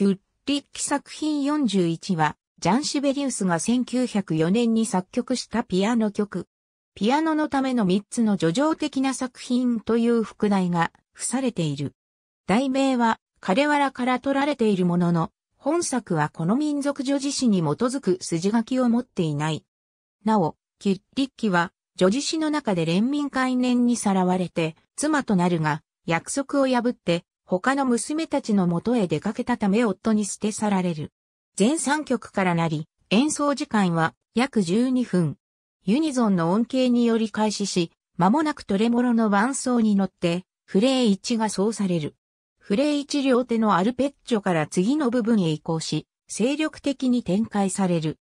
キリッキ作品41は、ジャン・シベリウスが1904年に作曲したピアノ曲。ピアノのための3つの叙情的な作品という副題が付されている。題名は、彼らから取られているものの、本作はこの民族叙事詩に基づく筋書きを持っていない。なお、キュッリッキは、叙事詩の中で連民会念にさらわれて、妻となるが、約束を破って、他の娘たちの元へ出かけたため夫に捨て去られる。全3曲からなり、演奏時間は約12分。ユニゾンの恩恵により開始し、間もなくトレモロの伴奏に乗って、フレイ1が奏される。フレイ1両手のアルペッチョから次の部分へ移行し、精力的に展開される。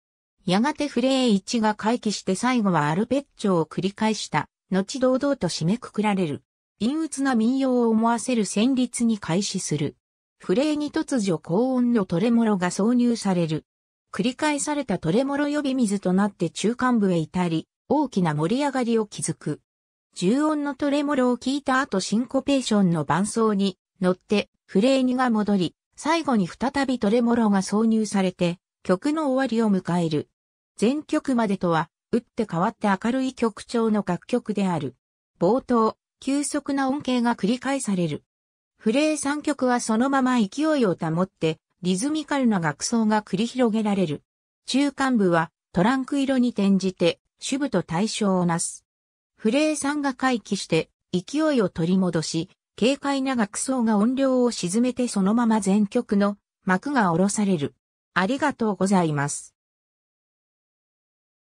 やがてフレイ1が回帰して最後はアルペッチョを繰り返した、後堂々と締めくくられる。陰鬱な民謡を思わせる旋律に開始する。フレーに突如高音のトレモロが挿入される。繰り返されたトレモロ呼び水となって中間部へ至り、大きな盛り上がりを築く。重音のトレモロを聞いた後シンコペーションの伴奏に乗ってフレーニが戻り、最後に再びトレモロが挿入されて曲の終わりを迎える。全曲までとは打って変わって明るい曲調の楽曲である。冒頭、急速な音形が繰り返される。フレー3曲はそのまま勢いを保って、リズミカルな楽奏が繰り広げられる。中間部はトランク色に転じて、主部と対象をなす。フレー3が回帰して、勢いを取り戻し、軽快な楽奏が音量を沈めてそのまま全曲の幕が下ろされる。ありがとうございます。